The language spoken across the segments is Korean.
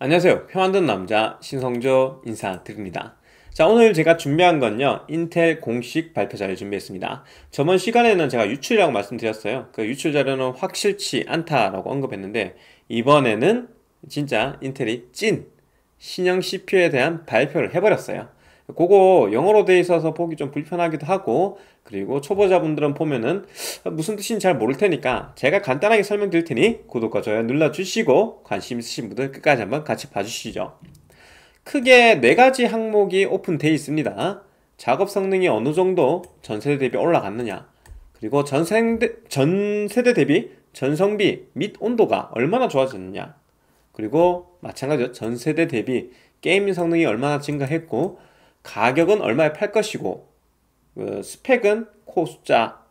안녕하세요. 표 만든 남자 신성조 인사드립니다. 자 오늘 제가 준비한 건요 인텔 공식 발표 자료 준비했습니다 저번 시간에는 제가 유출이라고 말씀드렸어요 그 유출 자료는 확실치 않다라고 언급했는데 이번에는 진짜 인텔이 찐 신형 CPU에 대한 발표를 해버렸어요 그거 영어로 돼 있어서 보기 좀 불편하기도 하고 그리고 초보자분들은 보면은 무슨 뜻인지 잘 모를 테니까 제가 간단하게 설명드릴 테니 구독과 좋아요 눌러주시고 관심 있으신 분들 끝까지 한번 같이 봐주시죠. 크게 네 가지 항목이 오픈되어 있습니다. 작업 성능이 어느 정도 전세대 대비 올라갔느냐 그리고 전세대, 전세대 대비 전성비 및 온도가 얼마나 좋아졌느냐 그리고 마찬가지로 전세대 대비 게임 성능이 얼마나 증가했고 가격은 얼마에 팔 것이고 그 스펙은 코 숫자,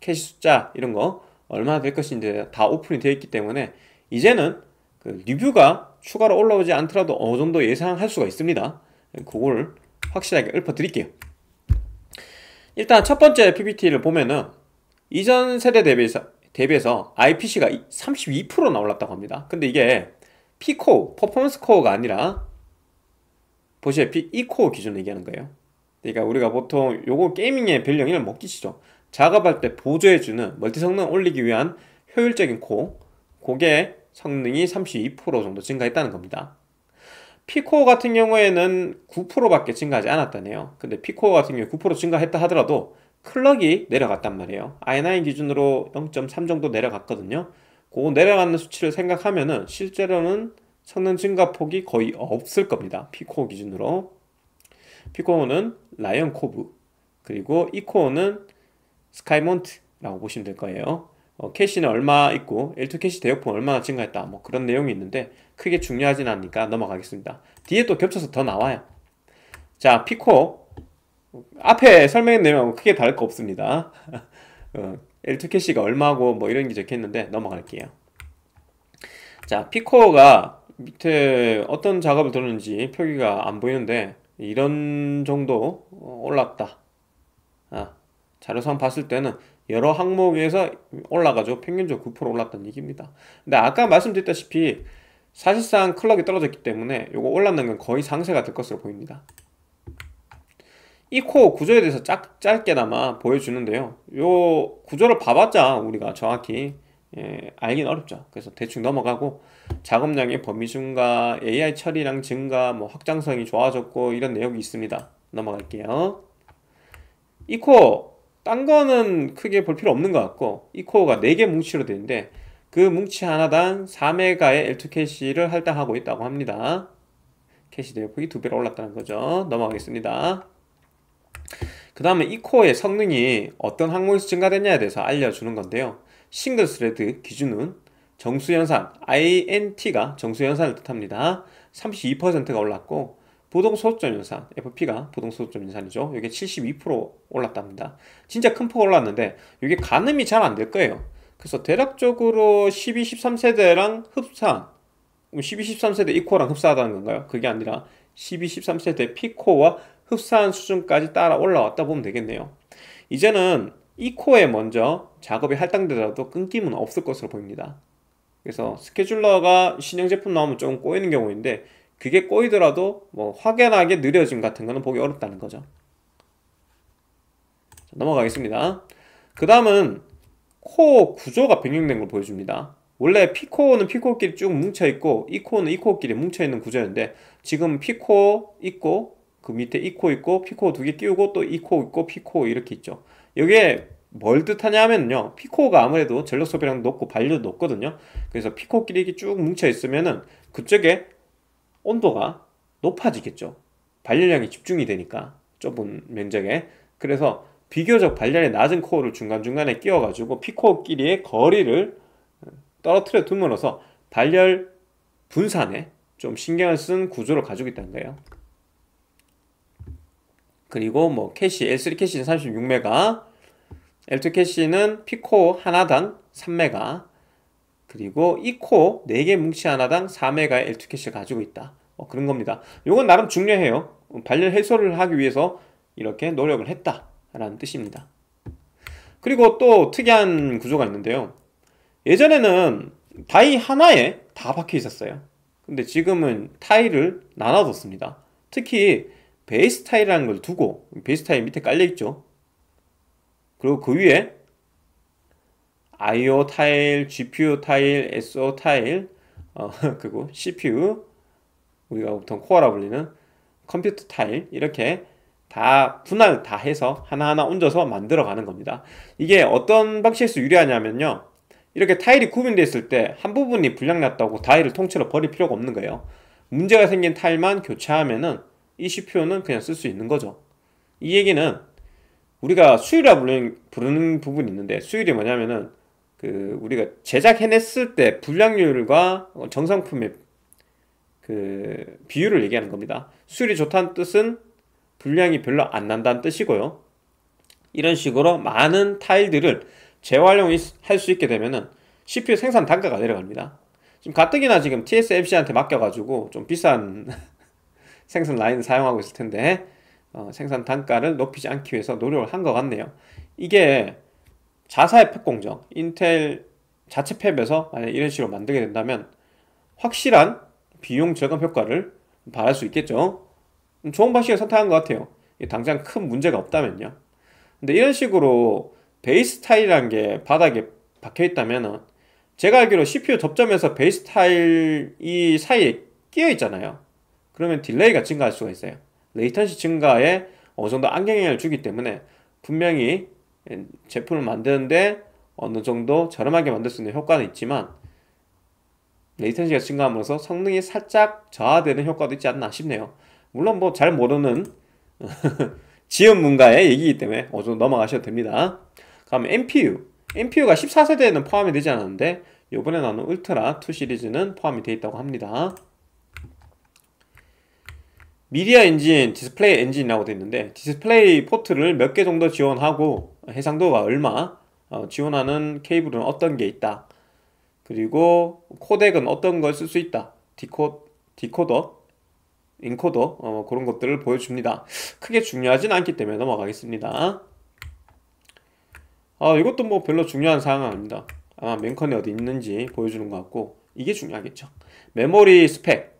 캐시 숫자 이런 거 얼마나 될 것인지 다 오픈이 되어 있기 때문에 이제는 그 리뷰가 추가로 올라오지 않더라도 어느 정도 예상할 수가 있습니다. 그걸 확실하게 읊어드릴게요. 일단 첫 번째 PPT를 보면은 이전 세대 대비해서, 대비해서 IPC가 32%나 올랐다고 합니다. 근데 이게 P코어, 퍼포먼스 코어가 아니라 보시다시피 이코어 기준으로 얘기하는 거예요. 그러니까 우리가 보통 요거 게이밍의 별령이을먹기시죠 작업할 때 보조해주는 멀티 성능 올리기 위한 효율적인 코, 그게 성능이 32% 정도 증가했다는 겁니다. 피코어 같은 경우에는 9%밖에 증가하지 않았다네요. 근데 피코어 같은 경우에 9% 증가했다 하더라도 클럭이 내려갔단 말이에요. i9 기준으로 0.3 정도 내려갔거든요. 그 내려가는 수치를 생각하면은 실제로는 첫능 증가폭이 거의 없을 겁니다. 피코어 기준으로. 피코어는 라이언 코브, 그리고 이코어는 스카이몬트라고 보시면 될 거예요. 어, 캐시는 얼마 있고 L2 캐시 대역폭 얼마나 증가했다 뭐 그런 내용이 있는데 크게 중요하진 않으니까 넘어가겠습니다. 뒤에 또 겹쳐서 더 나와요. 자, 피코어 앞에 설명해 내면 용 크게 다를 거 없습니다. 어, L2 캐시가 얼마고 뭐 이런 게 적혀있는데 넘어갈게요. 자, 피코어가 밑에 어떤 작업을 들었는지 표기가 안 보이는데 이런 정도 어, 올랐다. 아, 자료상 봤을 때는 여러 항목에서 올라가죠. 평균적으로 9% 올랐다는 얘기입니다. 근데 아까 말씀드렸다시피 사실상 클럭이 떨어졌기 때문에 이거 올랐는 건 거의 상세가 될 것으로 보입니다. 이 코 구조에 대해서 짧, 짧게나마 보여주는데요. 요 구조를 봐봤자 우리가 정확히 예, 알긴 어렵죠. 그래서 대충 넘어가고 작업량의 범위 증가, AI 처리량 증가, 뭐 확장성이 좋아졌고 이런 내용이 있습니다. 넘어갈게요. 이코 딴 거는 크게 볼 필요 없는 것 같고 이코가 4개 뭉치로 되는데 그 뭉치 하나당 4메가의 L2 캐시를 할당하고 있다고 합니다. 캐시 대역폭이 두 배로 올랐다는 거죠. 넘어가겠습니다. 그 다음에 이코의 성능이 어떤 항목에서 증가됐냐에 대해서 알려주는 건데요. 싱글 스레드 기준은 정수연산 INT가 정수연산을 뜻합니다. 32%가 올랐고 부동소득점 연산 FP가 부동소득점 연산이죠. 이게 72% 올랐답니다. 진짜 큰 폭 올랐는데 이게 가늠이 잘 안 될 거예요. 그래서 대략적으로 12, 13세대랑 흡사한 12, 13세대 이코랑 흡사하다는 건가요? 그게 아니라 12, 13세대 피코와 흡사한 수준까지 따라 올라왔다 보면 되겠네요. 이제는 이 코에 먼저 작업이 할당되더라도 끊김은 없을 것으로 보입니다. 그래서 스케줄러가 신형 제품 나오면 조금 꼬이는 경우인데 그게 꼬이더라도 뭐 확연하게 느려짐 같은 거는 보기 어렵다는 거죠. 자, 넘어가겠습니다. 그 다음은 코 구조가 변경된 걸 보여줍니다. 원래 피코는 피코끼리 쭉 뭉쳐있고 이코는 이코끼리 뭉쳐있는 구조였는데 지금 피코 있고 그 밑에 이코 있고 피코 두 개 끼우고 또 이코 있고 피코 이렇게 있죠. 이게 뭘 뜻하냐면요. 피코가 아무래도 젤러소비랑 높고 반류도 높거든요. 그래서 피코끼리 쭉 뭉쳐 있으면은 그쪽에 온도가 높아지겠죠. 발열량이 집중이 되니까 좁은 면적에. 그래서 비교적 발열이 낮은 코어를 중간중간에 끼워가지고 피코끼리의 거리를 떨어뜨려 둠으로써 발열 분산에 좀 신경을 쓴 구조를 가지고 있다는 거예요. 그리고 뭐 캐시, L3 캐시는 36메가, L2 캐시는 피코 하나당 3메가, 그리고 e 코 4개 뭉치 하나당 4메가의 L2 캐시를 가지고 있다. 어, 그런 겁니다. 이건 나름 중요해요. 어, 발열 해소를 하기 위해서 이렇게 노력을 했다라는 뜻입니다. 그리고 또 특이한 구조가 있는데요. 예전에는 다이 하나에 다 박혀 있었어요. 근데 지금은 타이를 나눠뒀습니다. 특히 베이스 타일이라는 걸 두고 베이스 타일 밑에 깔려 있죠. 그리고 그 위에 I/O 타일, GPU 타일, SO 타일, 어, 그리고 CPU 우리가 보통 코어라 불리는 컴퓨터 타일 이렇게 다 분할 다 해서 하나하나 얹어서 만들어 가는 겁니다. 이게 어떤 방식에서 유리하냐면요. 이렇게 타일이 구분되어 있을 때 한 부분이 불량났다고 타일을 통째로 버릴 필요가 없는 거예요. 문제가 생긴 타일만 교체하면은 이 CPU는 그냥 쓸 수 있는 거죠. 이 얘기는 우리가 수율이라 부르는, 부르는 부분이 있는데 수율이 뭐냐면은 그 우리가 제작해냈을 때 불량률과 정상품의 그 비율을 얘기하는 겁니다. 수율이 좋다는 뜻은 불량이 별로 안 난다는 뜻이고요. 이런 식으로 많은 타일들을 재활용할 수 있게 되면은 CPU 생산 단가가 내려갑니다. 지금 가뜩이나 지금 TSMC한테 맡겨가지고 좀 비싼 생산 라인 사용하고 있을 텐데 어, 생산 단가를 높이지 않기 위해서 노력을 한 것 같네요. 이게 자사의 팩 공정, 인텔 자체 팹에서 만약 이런 식으로 만들게 된다면 확실한 비용 절감 효과를 바랄 수 있겠죠. 음, 좋은 방식을 선택한 것 같아요. 당장 큰 문제가 없다면요. 근데 이런 식으로 베이스 타일이라는 게 바닥에 박혀 있다면 제가 알기로 CPU 접점에서 베이스 타일 이 사이에 끼어 있잖아요. 그러면 딜레이가 증가할 수가 있어요. 레이턴시 증가에 어느 정도 악영향을 주기 때문에 분명히 제품을 만드는데 어느 정도 저렴하게 만들 수 있는 효과는 있지만 레이턴시가 증가하면서 성능이 살짝 저하되는 효과도 있지 않나 싶네요. 물론 뭐 잘 모르는 지은 문가의 얘기이기 때문에 어느 정도 넘어가셔도 됩니다. 그럼 MPU. MPU가 14세대에는 포함이 되지 않았는데 요번에 나온 울트라 2 시리즈는 포함이 되어 있다고 합니다. 미디어 엔진, 디스플레이 엔진이라고 되어 있는데 디스플레이 포트를 몇 개 정도 지원하고 해상도가 얼마 어, 지원하는 케이블은 어떤 게 있다 그리고 코덱은 어떤 걸 쓸 수 있다 디코, 디코더, 인코더 어, 그런 것들을 보여줍니다 크게 중요하진 않기 때문에 넘어가겠습니다 어, 이것도 뭐 별로 중요한 사항은 아닙니다 아마 맨컨이 어디 있는지 보여주는 것 같고 이게 중요하겠죠 메모리 스펙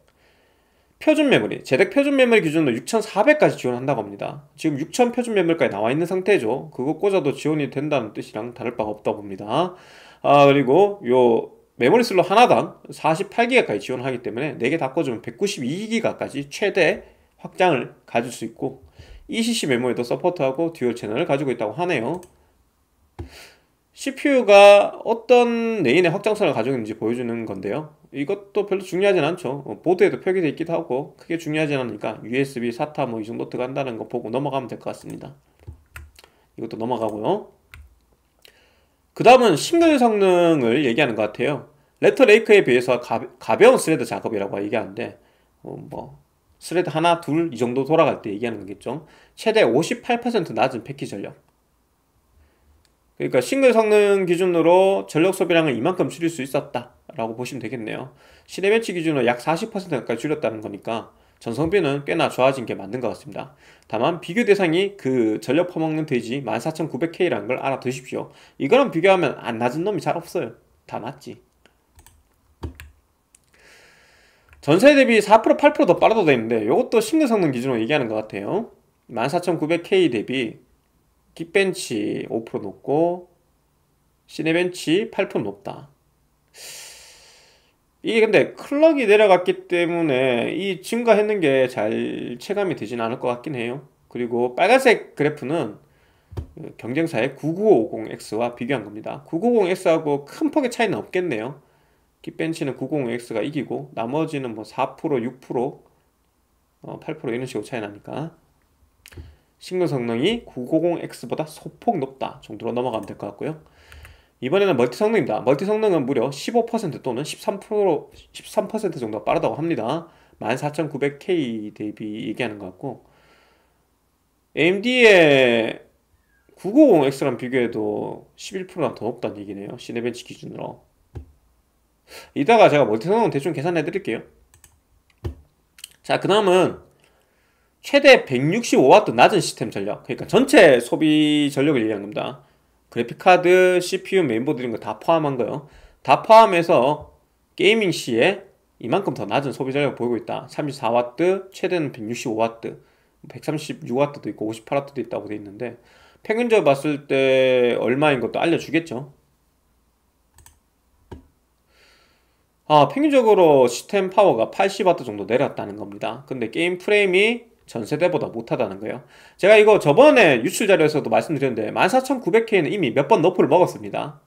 표준 메모리, 제덱 표준 메모리 기준으로 6400까지 지원한다고 합니다. 지금 6000 표준 메모리까지 나와 있는 상태죠. 그거 꽂아도 지원이 된다는 뜻이랑 다를 바가 없다 봅니다. 아, 그리고 요 메모리 슬롯 하나당 48기가까지 지원하기 때문에 4개 다 꽂으면 192기가까지 최대 확장을 가질 수 있고 ECC 메모리도 서포트하고 듀얼 채널을 가지고 있다고 하네요. CPU가 어떤 레인의 확장성을 가지고 있는지 보여주는 건데요. 이것도 별로 중요하진 않죠. 어, 보드에도 표기되어 있기도 하고 크게 중요하진 않으니까 USB, 사타 뭐 이 정도 들어간다는 거 보고 넘어가면 될 것 같습니다. 이것도 넘어가고요. 그 다음은 싱글 성능을 얘기하는 것 같아요. 레터레이크에 비해서 가벼운 스레드 작업이라고 얘기하는데 어, 뭐 스레드 하나, 둘 이 정도 돌아갈 때 얘기하는 거겠죠. 최대 58% 낮은 패키 전력 그러니까 싱글 성능 기준으로 전력 소비량을 이만큼 줄일 수 있었다라고 보시면 되겠네요. 시대 배치 기준으로 약40% 가까이 줄였다는 거니까 전성비는 꽤나 좋아진 게 맞는 것 같습니다. 다만 비교 대상이 그 전력 퍼먹는 돼지 14,900K라는 걸 알아두십시오. 이거랑 비교하면 안 낮은 놈이 잘 없어요. 다 낮지. 전세 대비 4% 8%더 빨아도 되는데 이것도 싱글 성능 기준으로 얘기하는 것 같아요. 14,900K 대비 깃벤치5% 높고 시네벤치 8% 높다. 이게 근데 클럭이 내려갔기 때문에 이 증가했는 게 잘 체감이 되진 않을 것 같긴 해요. 그리고 빨간색 그래프는 경쟁사의 9950X와 비교한 겁니다. 9950X하고 큰 폭의 차이는 없겠네요. 깃벤치는 905X가 0 이기고 나머지는 뭐 4%, 6%, 8% 이런 식으로 차이 나니까 신경 성능이 950X보다 소폭 높다 정도로 넘어가면 될 것 같고요. 이번에는 멀티 성능입니다. 멀티 성능은 무려 15% 또는 13%, 13 정도 빠르다고 합니다. 14900K 대비 얘기하는 것 같고 AMD의 950X랑 비교해도 11%나 더 높다는 얘기네요. 시네벤치 기준으로. 이따가 제가 멀티 성능 대충 계산해 드릴게요. 자, 그 다음은 최대 165W 낮은 시스템 전력 그러니까 전체 소비 전력을 얘기한 겁니다 그래픽카드, CPU, 메인보드 이런 거 다 포함한 거요 다 포함해서 게이밍 시에 이만큼 더 낮은 소비 전력을 보이고 있다 34W, 최대는 165W 136W도 있고 58W도 있다고 돼 있는데 평균적으로 봤을 때 얼마인 것도 알려주겠죠 아, 평균적으로 시스템 파워가 80W 정도 내렸다는 겁니다. 근데 게임 프레임이 전 세대보다 못하다는 거예요. 제가 이거 저번에 유출 자료에서도 말씀드렸는데 14900K는 이미 몇 번 너프를 먹었습니다.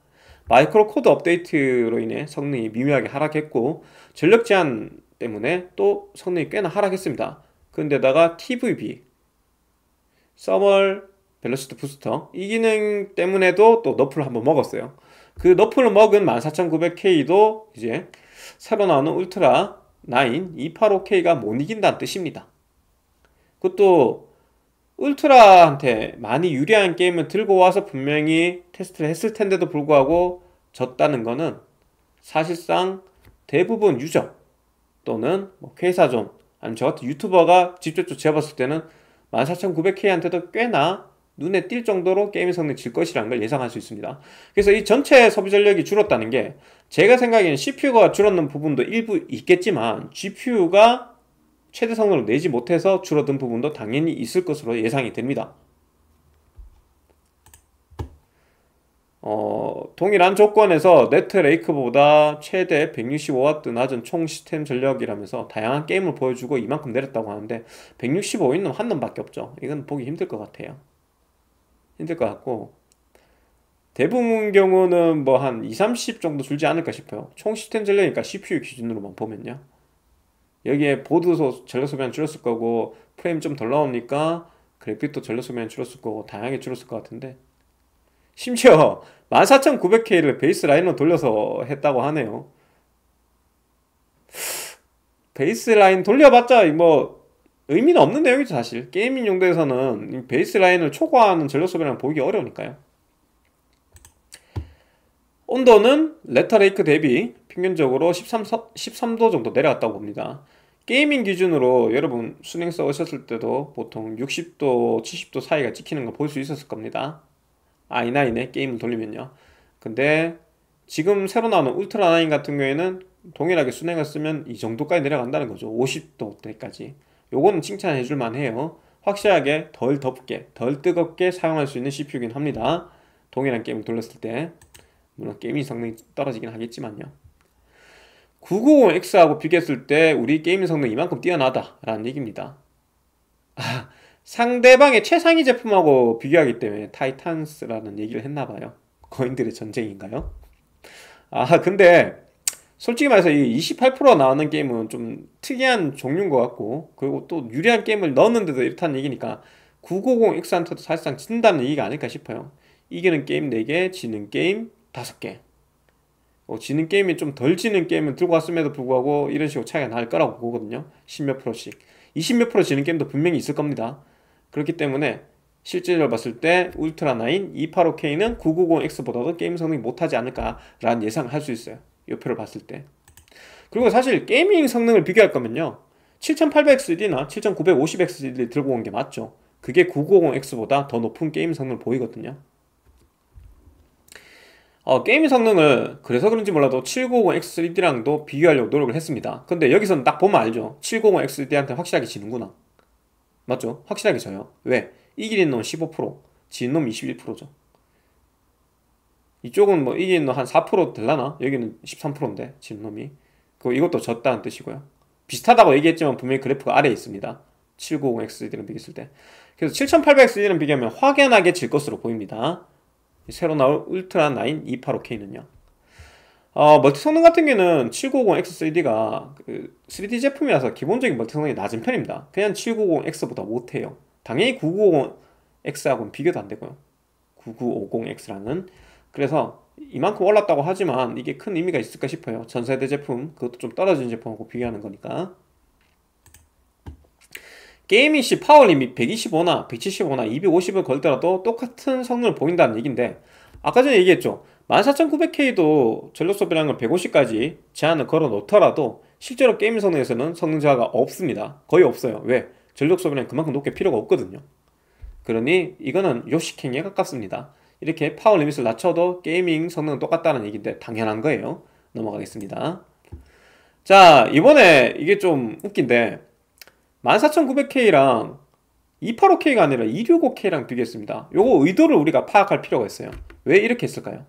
마이크로 코드 업데이트로 인해 성능이 미묘하게 하락했고 전력 제한 때문에 또 성능이 꽤나 하락했습니다. 그런데다가 TVB, 서멀 벨로시티 부스터 이 기능 때문에도 또 너프를 한번 먹었어요. 그 너프를 먹은 14900K도 이제 새로 나오는 울트라 9 285K가 못 이긴다는 뜻입니다. 그것도 울트라한테 많이 유리한 게임을 들고 와서 분명히 테스트를 했을 텐데도 불구하고 졌다는 거는 사실상 대부분 유저 또는 뭐 회사존 아니면 저 같은 유튜버가 직접쫓아봤을 때는 14900K한테도 꽤나 눈에 띌 정도로 게임 성능이 질 것이라는 걸 예상할 수 있습니다. 그래서 이 전체 소비 전력이 줄었다는 게 제가 생각에는 CPU가 줄었는 부분도 일부 있겠지만 GPU가 최대 성능을 내지 못해서 줄어든 부분도 당연히 있을 것으로 예상이 됩니다. 어, 동일한 조건에서 네트레이크보다 최대 165W 낮은 총 시스템 전력이라면서 다양한 게임을 보여주고 이만큼 내렸다고 하는데 165인은 한 놈밖에 없죠. 이건 보기 힘들 것 같아요. 힘들 것 같고 대부분 경우는 뭐 한 2, 30 정도 줄지 않을까 싶어요. 총 시스템 전력이니까 CPU 기준으로만 보면요. 여기에 보드도 전류소변 줄였을 거고 프레임 좀 덜 나오니까 그래픽도 전류소변 줄였을 거고 다양하게 줄었을것 같은데 심지어 14900K를 베이스 라인으로 돌려서 했다고 하네요 베이스 라인 돌려봤자 뭐 의미는 없는 내용이죠 사실 게이밍 용도에서는 베이스 라인을 초과하는 전류소변을 보기 어려우니까요 온도는 레터레이크 대비 평균적으로 13, 13도 정도 내려갔다고 봅니다. 게이밍 기준으로 여러분 수냉 써오셨을 때도 보통 60도, 70도 사이가 찍히는 거 볼 수 있었을 겁니다. i9에 게임을 돌리면요. 근데 지금 새로 나오는 울트라 9 같은 경우에는 동일하게 수냉을 쓰면 이 정도까지 내려간다는 거죠. 50도 때까지 요거는 칭찬해 줄만 해요. 확실하게 덜 덥게, 덜 뜨겁게 사용할 수 있는 CPU긴 합니다. 동일한 게임을 돌렸을 때. 물론 게이 성능이 떨어지긴 하겠지만요. 990X하고 비교했을 때 우리 게임 성능이 이만큼 뛰어나다라는 얘기입니다. 아, 상대방의 최상위 제품하고 비교하기 때문에 타이탄스라는 얘기를 했나봐요. 거인들의 전쟁인가요? 아 근데 솔직히 말해서 이 28% 나오는 게임은 좀 특이한 종류인 것 같고 그리고 또 유리한 게임을 넣었는데도 이렇다는 얘기니까 990X한테도 사실상 진다는 얘기가 아닐까 싶어요. 이기는 게임 4개, 지는 게임 5개 어, 지는 게임이 좀 덜 지는 게임은 들고 왔음에도 불구하고 이런 식으로 차이가 날 거라고 보거든요. 10몇 프로씩. 20몇 프로 지는 게임도 분명히 있을 겁니다. 그렇기 때문에 실제로 봤을 때 울트라 나인 285K는 990X보다도 게임 성능이 못하지 않을까라는 예상을 할 수 있어요. 이 표를 봤을 때. 그리고 사실 게이밍 성능을 비교할 거면요. 7800XD나 7950XD 들고 온 게 맞죠. 그게 990X보다 더 높은 게임 성능을 보이거든요. 어, 게임의 성능을 그래서 그런지 몰라도 790X3D랑도 비교하려고 노력을 했습니다. 근데 여기서는 딱 보면 알죠. 790X3D한테 확실하게 지는구나. 맞죠? 확실하게 져요. 왜? 이기는 놈 15%, 지는 놈 21%죠. 이쪽은 뭐 이기는 놈 한4% 될라나? 여기는 13%인데, 지는 놈이. 그 이것도 졌다는 뜻이고요. 비슷하다고 얘기했지만 분명히 그래프가 아래에 있습니다. 790X3D랑 비교했을 때. 그래서 7800X3D랑 비교하면 확연하게 질 것으로 보입니다. 새로 나올 울트라 9 285K는요. 어, 멀티 성능 같은 경우는 790X3D가 그 3D 제품이라서 기본적인 멀티 성능이 낮은 편입니다. 그냥 790X보다 못해요. 당연히 9 9 0 x 하고는 비교도 안 되고요. 9950X랑은. 그래서 이만큼 올랐다고 하지만 이게 큰 의미가 있을까 싶어요. 전 세대 제품, 그것도 좀 떨어진 제품하고 비교하는 거니까. 게이밍 시 파워림이 125나 175나 250을 걸더라도 똑같은 성능을 보인다는 얘기인데 아까 전에 얘기했죠 14900K도 전력 소비량을 150까지 제한을 걸어 놓더라도 실제로 게임 성능에서는 성능 저하가 없습니다 거의 없어요 왜? 전력 소비량 그만큼 높게 필요가 없거든요 그러니 이거는 요식행에 가깝습니다 이렇게 파워 리밋을 낮춰도 게이밍 성능은 똑같다는 얘기인데 당연한 거예요 넘어가겠습니다 자 이번에 이게 좀 웃긴데 14900K랑 285K가 아니라 265K랑 비교했습니다. 요거 의도를 우리가 파악할 필요가 있어요. 왜 이렇게 했을까요?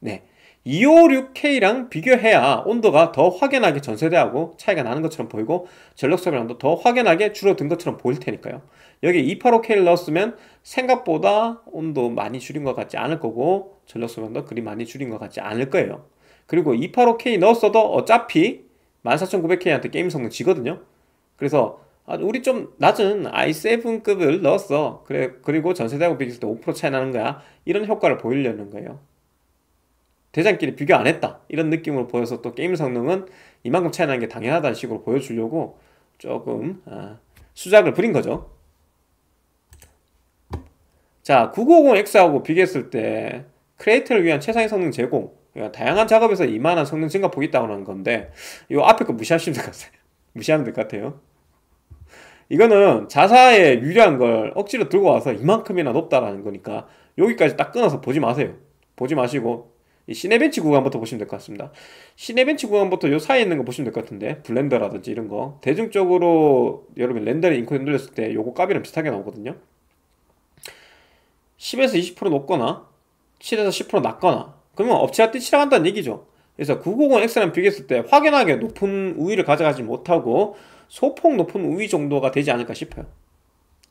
네. 256K랑 비교해야 온도가 더 확연하게 전세대하고 차이가 나는 것처럼 보이고 전력소비량도 더 확연하게 줄어든 것처럼 보일 테니까요. 여기 285K를 넣었으면 생각보다 온도 많이 줄인 것 같지 않을 거고 전력소비량도 그리 많이 줄인 것 같지 않을 거예요. 그리고 285K 넣었어도 어차피 14900K한테 게임 성능 지거든요. 그래서 아, 우리 좀 낮은 i7급을 넣었어. 그래, 그리고 전세대하고 비교했을 때 5% 차이 나는 거야. 이런 효과를 보이려는 거예요. 대장끼리 비교 안 했다. 이런 느낌으로 보여서 또 게임 성능은 이만큼 차이 나는 게 당연하다는 식으로 보여주려고 조금 아, 수작을 부린 거죠. 자, 950X하고 비교했을 때 크리에이터를 위한 최상의 성능 제공 그러니까 다양한 작업에서 이만한 성능 증가보이 있다고 하는 건데 이 앞에 거 무시하시면 될 것 같아요. 무시하면 될 것 같아요. 이거는 자사의 유리한 걸 억지로 들고 와서 이만큼이나 높다라는 거니까 여기까지 딱 끊어서 보지 마세요. 보지 마시고 시네벤치 구간부터 보시면 될 것 같습니다. 시네벤치 구간부터 요 사이에 있는 거 보시면 될 것 같은데 블렌더라든지 이런 거 대중적으로 여러분 렌더링 인코딩 돌렸을 때 요거 값이랑 비슷하게 나오거든요. 10에서 20% 높거나 7에서 10% 낮거나 그러면 업체가 뛰치라간다는 얘기죠. 그래서 9 0 0 x 랑 비교했을 때 확연하게 높은 우위를 가져가지 못하고 소폭 높은 우위 정도가 되지 않을까 싶어요.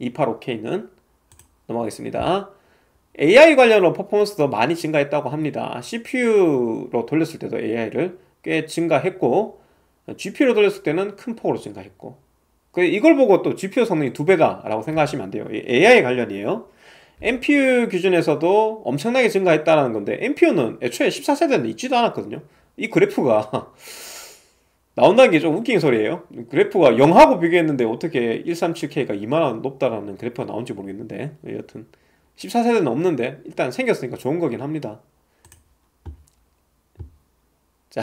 285K는 넘어가겠습니다. AI 관련으로 퍼포먼스도 많이 증가했다고 합니다. CPU로 돌렸을 때도 AI를 꽤 증가했고 GPU로 돌렸을 때는 큰 폭으로 증가했고 그 이걸 보고 또 GPU 성능이 두 배다라고 생각하시면 안 돼요. AI 관련이에요. NPU 기준에서도 엄청나게 증가했다라는 건데 NPU는 애초에 14세대는 있지도 않았거든요. 이 그래프가 나온다는 게 좀 웃긴 소리예요. 그래프가 0하고 비교했는데 어떻게 137K가 2만원 높다라는 그래프가 나온지 모르겠는데 여튼 14세대는 없는데 일단 생겼으니까 좋은 거긴 합니다. 자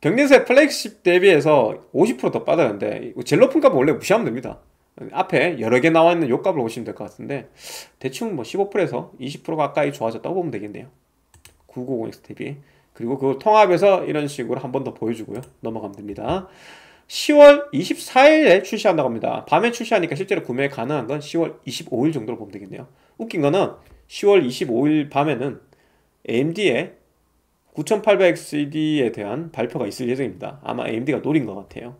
경쟁세 플렉십 대비해서 50%더 빠졌는데 제일 높은 값은 원래 무시하면 됩니다. 앞에 여러 개 나와 있는 요 값을 보시면 될 것 같은데 대충 뭐 15%에서 20% 가까이 좋아졌다고 보면 되겠네요. 990X 5 대비 그리고 그걸 통합해서 이런 식으로 한 번 더 보여주고요. 넘어가면 됩니다. 10월 24일에 출시한다고 합니다. 밤에 출시하니까 실제로 구매 가능한 건 10월 25일 정도로 보면 되겠네요. 웃긴 거는 10월 25일 밤에는 AMD의 9800XD에 대한 발표가 있을 예정입니다. 아마 AMD가 노린 것 같아요.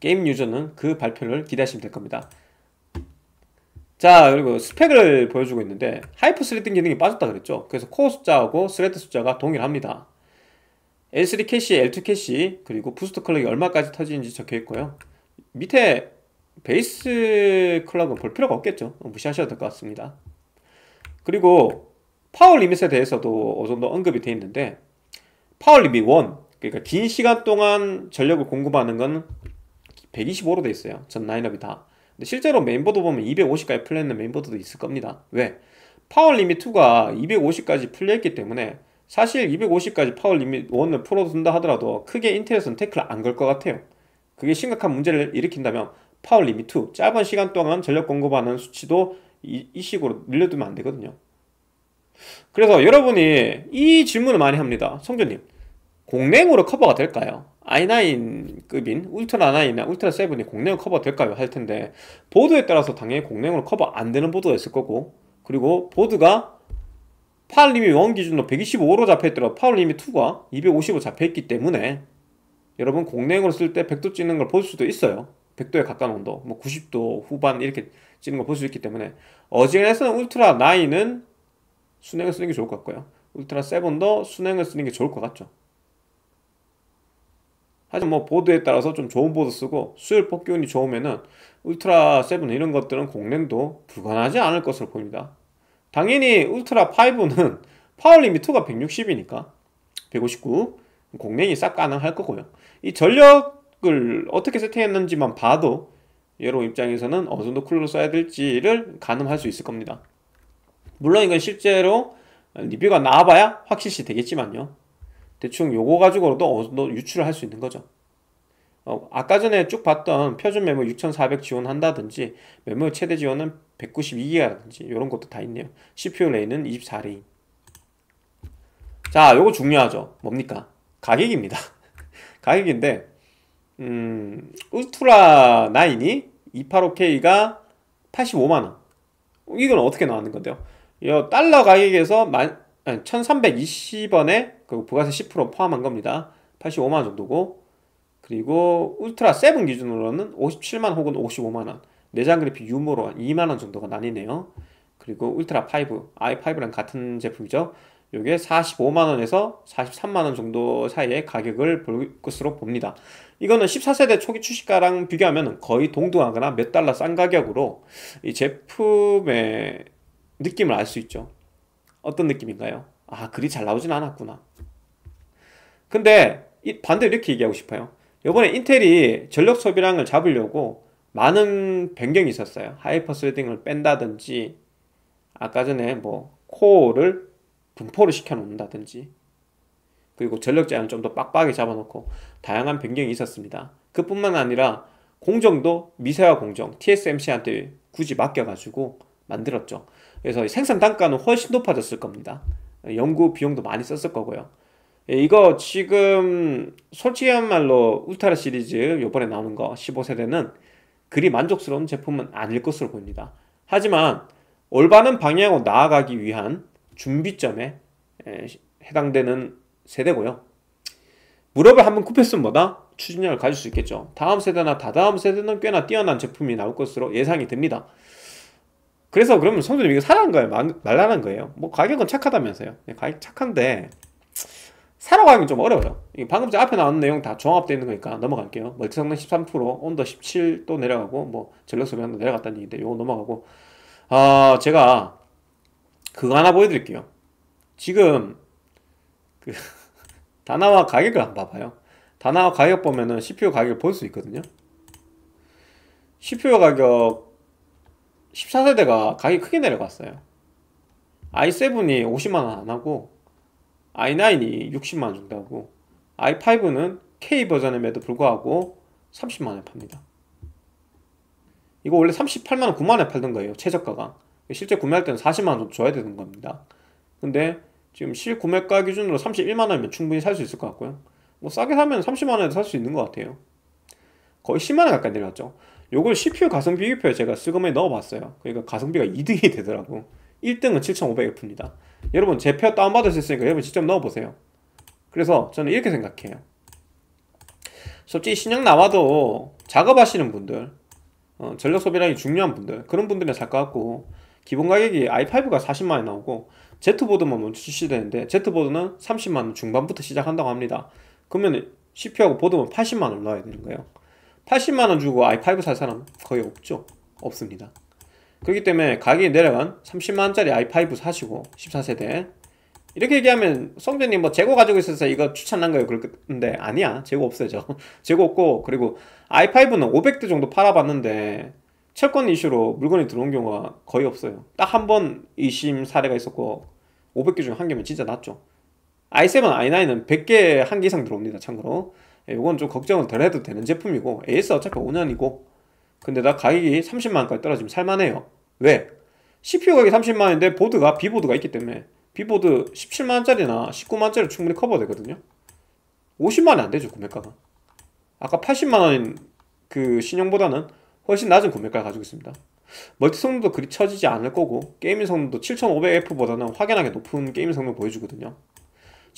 게임 유저는 그 발표를 기대하시면 될 겁니다. 자 그리고 스펙을 보여주고 있는데 하이퍼 스레딩 기능이 빠졌다 그랬죠 그래서 코어 숫자하고 스레드 숫자가 동일합니다 L3 캐시, L2 캐시 그리고 부스트 클럭이 얼마까지 터지는지 적혀있고요 밑에 베이스 클럭은 볼 필요가 없겠죠 무시하셔도 될 것 같습니다 그리고 파워 리밋에 대해서도 어느 정도 언급이 되어 있는데 파워 리밋 1 그러니까 긴 시간 동안 전력을 공급하는 건 125로 되어 있어요 전 라인업이 다 근데 실제로 멤버도 보면 250까지 풀리는 멤버들도 있을 겁니다. 왜? 파워 리미 2가 250까지 풀려있기 때문에 사실 250까지 파워 리미 1을 풀어둔다 하더라도 크게 인텔에서는 태클 안 걸 것 같아요. 그게 심각한 문제를 일으킨다면 파워 리미2 짧은 시간 동안 전력 공급하는 수치도 이, 이 식으로 늘려두면 안 되거든요. 그래서 여러분이 이 질문을 많이 합니다. 성조님. 공랭으로 커버가 될까요? i9급인 울트라 9이나 울트라 7이 공랭 커버 가 될까요? 할 텐데 보드에 따라서 당연히 공랭으로 커버 안 되는 보드가 있을 거고 그리고 보드가 파울 리밋 1 기준으로 125로 잡혀있더라도 파울 리밋 2가 2 5 5 잡혀있기 때문에 여러분 공랭으로 쓸 때 100도 찌는 걸 볼 수도 있어요 100도에 가까운 온도 뭐 90도 후반 이렇게 찌는 걸 볼 수 있기 때문에 어지간해서는 울트라 9은 순행을 쓰는 게 좋을 것 같고요 울트라 7도 순행을 쓰는 게 좋을 것 같죠 하지만 뭐 보드에 따라서 좀 좋은 보드 쓰고 수율 폭기운이 좋으면은 울트라 7 이런 것들은 공랜도 불가능하지 않을 것으로 보입니다. 당연히 울트라 5는 파울 리미터가 160이니까 159 공랭이 싹 가능할 거고요. 이 전력을 어떻게 세팅했는지만 봐도 여러분 입장에서는 어느 정도 쿨러 써야 될지를 가늠할 수 있을 겁니다. 물론 이건 실제로 리뷰가 나와봐야 확실시 되겠지만요. 대충 요거 가지고도 어느 정도 유출을 할 수 있는 거죠. 어, 아까 전에 쭉 봤던 표준 메모 6400 지원한다든지 메모 최대 지원은 192기가라든지 이런 것도 다 있네요. CPU 레인은 24레인. 자, 요거 중요하죠. 뭡니까? 가격입니다. 가격인데 음, 울트라 9이 285K가 85만원. 이건 어떻게 나왔는 건데요? 이 달러 가격에서 만, 1320원에 그리고 부가세 10% 포함한 겁니다. 85만원 정도고 그리고 울트라 7 기준으로는 57만 혹은 55만원 내장 그래픽 유무로 한 2만원 정도가 나뉘네요. 그리고 울트라 5, i5랑 같은 제품이죠. 이게 45만원에서 43만원 정도 사이의 가격을 볼 것으로 봅니다. 이거는 14세대 초기 출시가랑 비교하면 거의 동등하거나 몇 달러 싼 가격으로 이 제품의 느낌을 알 수 있죠. 어떤 느낌인가요? 아, 글이 잘 나오진 않았구나. 근데 반대로 이렇게 얘기하고 싶어요. 요번에 인텔이 전력 소비량을 잡으려고 많은 변경이 있었어요. 하이퍼 스웨딩을 뺀다든지 아까 전에 뭐 코어를 분포를 시켜 놓는다든지 그리고 전력 제한을 좀 더 빡빡하게 잡아놓고 다양한 변경이 있었습니다. 그뿐만 아니라 공정도 미세화 공정 TSMC한테 굳이 맡겨가지고 만들었죠. 그래서 생산 단가는 훨씬 높아졌을 겁니다. 연구 비용도 많이 썼을 거고요. 예, 이거 지금 솔직한 말로 울타라 시리즈 요번에 나오는 거 15세대는 그리 만족스러운 제품은 아닐 것으로 보입니다. 하지만 올바른 방향으로 나아가기 위한 준비점에 예, 해당되는 세대고요. 무릎을 한번 굽혔으면 뭐다? 추진력을 가질 수 있겠죠. 다음 세대나 다다음 세대는 꽤나 뛰어난 제품이 나올 것으로 예상이 됩니다. 그래서 그러면 성도님 이거 사라는 거예요? 말라는 거예요? 뭐 가격은 착하다면서요? 네, 가격 착한데 사라고 하면 좀 어려워요. 방금 전 앞에 나온 내용 다 종합되어 있는 거니까 넘어갈게요. 멀티 성능 13%, 온도 17도 내려가고 뭐 전력 소비도 내려갔다는 얘기인데 요거 넘어가고 아 제가 그거 하나 보여드릴게요. 지금 그 다나와 가격을 한번 봐봐요. 다나와 가격 보면은 CPU 가격을 볼수 있거든요. CPU 가격 14세대가 가격이 크게 내려갔어요. i7이 50만원 안하고 i9이 60만원 준다고 i5는 K 버전임에도 불구하고 30만원에 팝니다. 이거 원래 38만원, 9만원에 팔던 거예요. 최저가가. 실제 구매할 때는 40만원 정도 줘야 되는 겁니다. 근데 지금 실구매가 기준으로 31만원이면 충분히 살 수 있을 것 같고요. 뭐 싸게 사면 30만원에도 살 수 있는 것 같아요. 거의 10만원 가까이 내려갔죠. 요걸 CPU 가성비 비교표에 제가 슬그머니 넣어봤어요 그러니까 가성비가 2등이 되더라고 1등은 7500F입니다 여러분 제 표 다운받을 수 있으니까 여러분 직접 넣어보세요 그래서 저는 이렇게 생각해요 솔직히 신형 나와도 작업하시는 분들 어, 전력 소비량이 중요한 분들 그런 분들은 살 것 같고 기본 가격이 i5가 40만원 나오고 Z보드만 먼저 출시되는데 Z보드는 30만원 중반부터 시작한다고 합니다 그러면 CPU하고 보드만 80만원 넣어야 되는 거예요 80만원 주고 i5 살 사람 거의 없죠 없습니다 그렇기 때문에 가격이 내려간 30만원짜리 i5 사시고 14세대 이렇게 얘기하면 성재님 뭐 재고 가지고 있어서 이거 추천한 거예요 그럴 건데 아니야 재고 없어요 재고 없고 그리고 i5는 500대 정도 팔아봤는데 철권 이슈로 물건이 들어온 경우가 거의 없어요 딱 한번 의심 사례가 있었고 500개 중 한 개면 진짜 낫죠 i7, i9은 100개 한 개 이상 들어옵니다 참고로 이건 예, 좀 걱정을 덜 해도 되는 제품이고 AS 어차피 5년이고 근데나 가격이 30만원까지 떨어지면 살만해요 왜? CPU 가격이 30만원인데 보드가 비보드가 있기 때문에 비보드 17만원짜리나 19만원짜리 충분히 커버되거든요 50만원이 안되죠 구매가가 아까 80만원인 그 신형보다는 훨씬 낮은 구매가를 가지고 있습니다 멀티 성능도 그리 처지지 않을 거고 게이밍 성능도 7500F보다는 확연하게 높은 게이밍 성능 보여주거든요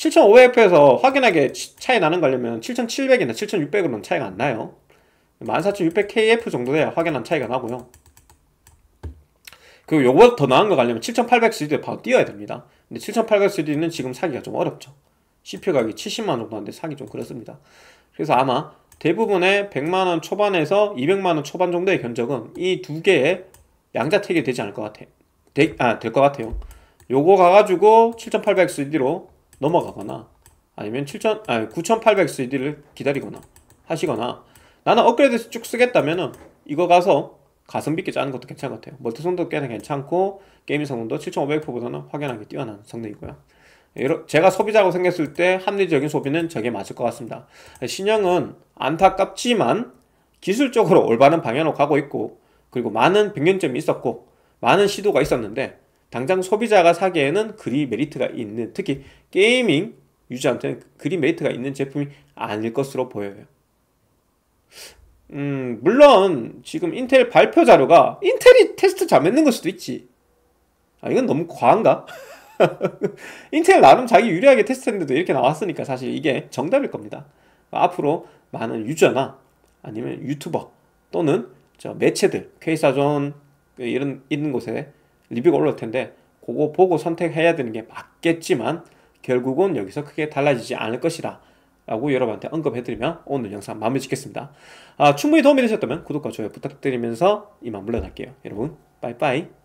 7500F에서 확연하게 차이 나는 거려면 7700이나 7600으로는 차이가 안 나요 14600KF 정도 돼야 확연한 차이가 나고요 그리고 요거보다 더 나은 거 가려면 7 8 0 0 c d 즈에 바로 뛰어야 됩니다 근데 7 8 0 0 c d 는 지금 사기가 좀 어렵죠 CPU 가격이 70만원 정도 하는데 사기 좀 그렇습니다 그래서 아마 대부분의 100만원 초반에서 200만원 초반 정도의 견적은 이 두 개의 양자택이 되지 않을 것 같아요 아, 될것 같아요 요거 가가지고 7800 CD로 넘어가거나 아니면 7천 아니 9800 CD를 기다리거나 하시거나 나는 업그레이드해서 쭉 쓰겠다면은 이거 가서 가성비 있게 짜는 것도 괜찮은 것 같아요 멀티 성도 꽤나 괜찮고 게임 성능도 7500F보다는 확연하게 뛰어난 성능이고요 제가 소비자고 생겼을 때 합리적인 소비는 저게 맞을 것 같습니다 신형은 안타깝지만 기술적으로 올바른 방향으로 가고 있고 그리고 많은 변경점이 있었고 많은 시도가 있었는데 당장 소비자가 사기에는 그리 메리트가 있는 특히 게이밍 유저한테는 그리 메리트가 있는 제품이 아닐 것으로 보여요. 음, 물론 지금 인텔 발표 자료가 인텔이 테스트 잘 맺는 걸 수도 있지. 아, 이건 너무 과한가? 인텔 나름 자기 유리하게 테스트했는데도 이렇게 나왔으니까 사실 이게 정답일 겁니다. 앞으로 많은 유저나 아니면 유튜버 또는 저 매체들, 케이사존 이런 있는 곳에 리뷰가 올라올 텐데 그거 보고 선택해야 되는 게 맞겠지만 결국은 여기서 크게 달라지지 않을 것이다 라고 여러분한테 언급해드리면 오늘 영상 마무리 짓겠습니다. 아, 충분히 도움이 되셨다면 구독과 좋아요 부탁드리면서 이만 물러날게요. 여러분 빠이빠이